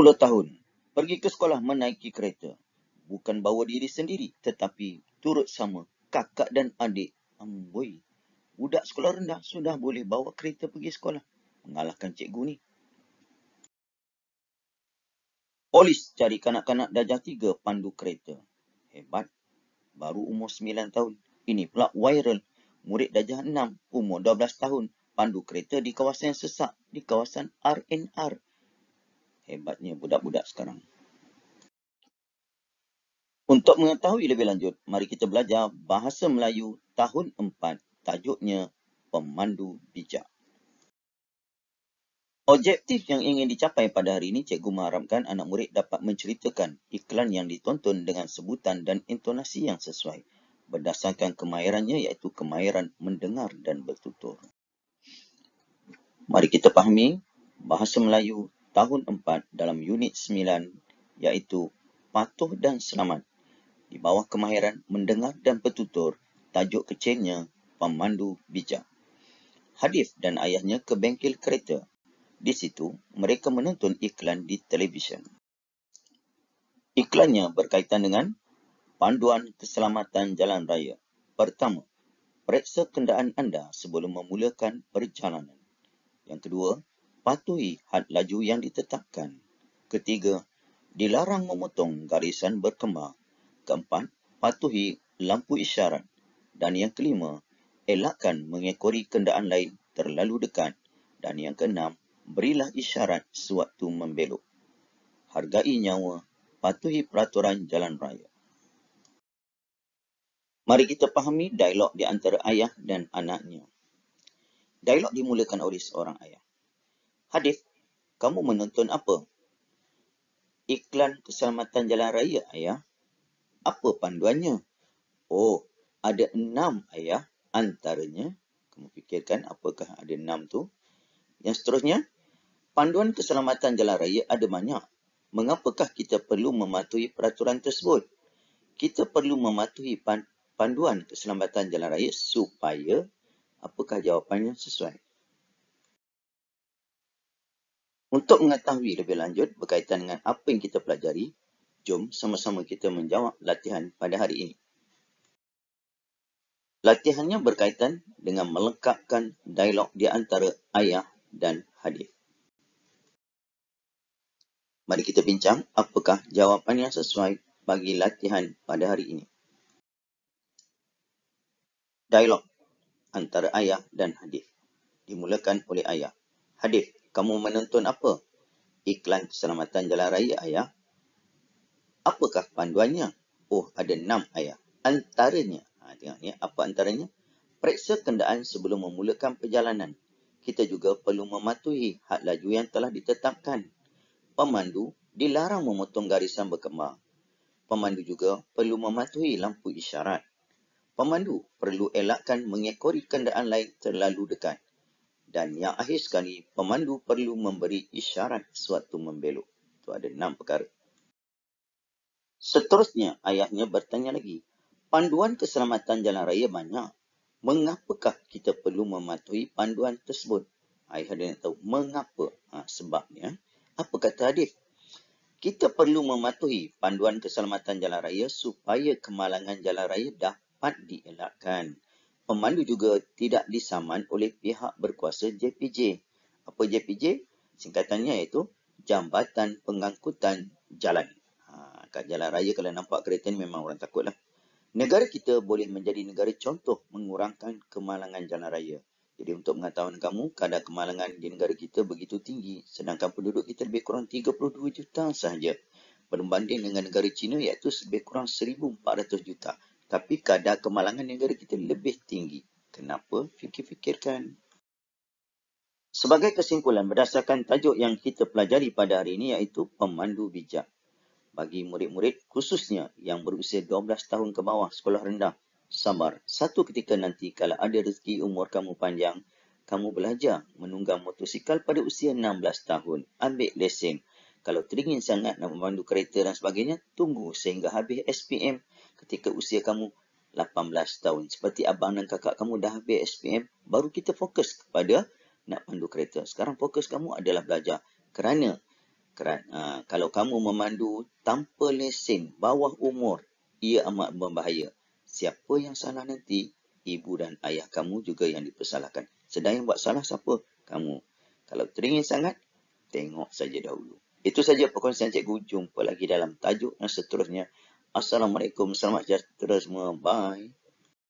10 tahun. Pergi ke sekolah menaiki kereta. Bukan bawa diri sendiri tetapi turut sama kakak dan adik. Amboi. Budak sekolah rendah sudah boleh bawa kereta pergi sekolah. Mengalahkan cikgu ni. Polis cari kanak-kanak darjah tiga pandu kereta. Hebat. Baru umur 9 tahun. Ini pula viral. Murid darjah enam umur 12 tahun pandu kereta di kawasan yang sesak di kawasan RNR hebatnya budak-budak sekarang. Untuk mengetahui lebih lanjut, mari kita belajar Bahasa Melayu Tahun 4, tajuknya Pemandu Bijak. Objektif yang ingin dicapai pada hari ini, Cikgu mengharapkan anak murid dapat menceritakan iklan yang ditonton dengan sebutan dan intonasi yang sesuai berdasarkan kemahirannya iaitu kemahiran mendengar dan bertutur. Mari kita fahami Bahasa Melayu tahun 4 dalam unit 9 iaitu patuh dan selamat di bawah kemahiran mendengar dan petutur, tajuk kecilnya pemandu bijak. Hadif dan ayahnya ke bengkel kereta. Di situ, mereka menonton iklan di televisyen. Iklannya berkaitan dengan panduan keselamatan jalan raya. Pertama, periksa kenderaan anda sebelum memulakan perjalanan. Yang kedua, patuhi had laju yang ditetapkan. Ketiga, dilarang memotong garisan berkembang. Keempat, patuhi lampu isyarat. Dan yang kelima, elakkan mengekori kendaan lain terlalu dekat. Dan yang keenam, berilah isyarat sewaktu membelok. Hargai nyawa, patuhi peraturan jalan raya. Mari kita fahami dialog di antara ayah dan anaknya. Dialog dimulakan oleh seorang ayah. Hadis, kamu menonton apa? Iklan keselamatan jalan raya, ayah. Apa panduannya? Oh, ada enam, ayah. Antaranya, kamu fikirkan apakah ada enam tu? Yang seterusnya, panduan keselamatan jalan raya ada banyak. Mengapakah kita perlu mematuhi peraturan tersebut? Kita perlu mematuhi panduan keselamatan jalan raya supaya apakah jawapannya sesuai? Untuk mengetahui lebih lanjut berkaitan dengan apa yang kita pelajari, jom sama-sama kita menjawab latihan pada hari ini. Latihannya berkaitan dengan melengkapkan dialog di antara ayah dan hadir. Mari kita bincang apakah jawapan yang sesuai bagi latihan pada hari ini. Dialog antara ayah dan hadir dimulakan oleh ayah. Hadir kamu menonton apa? Iklan keselamatan jalan raya, ayah. Apakah panduannya? Oh, ada enam, ayah. Antaranya, ha, tengok ni, apa antaranya? Periksa kendaan sebelum memulakan perjalanan. Kita juga perlu mematuhi had laju yang telah ditetapkan. Pemandu dilarang memotong garisan berkembang. Pemandu juga perlu mematuhi lampu isyarat. Pemandu perlu elakkan mengekori kendaraan lain terlalu dekat dan yang akhir sekali, pemandu perlu memberi isyarat sewaktu membelok. Itu ada enam perkara. Seterusnya, ayatnya bertanya lagi, panduan keselamatan jalan raya banyak. Mengapakah kita perlu mematuhi panduan tersebut? Ayah ada yang tahu, mengapa? Ha, sebabnya, apa kata hadis? Kita perlu mematuhi panduan keselamatan jalan raya supaya kemalangan jalan raya dapat dielakkan pemandu juga tidak disaman oleh pihak berkuasa JPJ. Apa JPJ? Singkatannya iaitu Jambatan Pengangkutan Jalan. Ha, kat jalan raya kalau nampak kereta ni memang orang takut lah. Negara kita boleh menjadi negara contoh mengurangkan kemalangan jalan raya. Jadi untuk pengetahuan kamu, kadar kemalangan di negara kita begitu tinggi sedangkan penduduk kita lebih kurang 32 juta sahaja. Berbanding dengan negara China iaitu lebih kurang 1,400 juta tapi kadar kemalangan negara kita lebih tinggi. Kenapa? Fikir-fikirkan. Sebagai kesimpulan berdasarkan tajuk yang kita pelajari pada hari ini iaitu pemandu bijak. Bagi murid-murid khususnya yang berusia 12 tahun ke bawah sekolah rendah, sabar. Satu ketika nanti kalau ada rezeki umur kamu panjang, kamu belajar menunggang motosikal pada usia 16 tahun. Ambil lesen. Kalau teringin sangat nak memandu kereta dan sebagainya, tunggu sehingga habis SPM ketika usia kamu 18 tahun. Seperti abang dan kakak kamu dah habis SPM, baru kita fokus kepada nak pandu kereta. Sekarang fokus kamu adalah belajar. Kerana, kerana ha, uh, kalau kamu memandu tanpa lesen, bawah umur, ia amat berbahaya. Siapa yang salah nanti, ibu dan ayah kamu juga yang dipersalahkan. Sedang yang buat salah siapa? Kamu. Kalau teringin sangat, tengok saja dahulu. Itu saja perkongsian cikgu. Jumpa lagi dalam tajuk dan seterusnya. Assalamualaikum. Selamat sejahtera semua. Bye.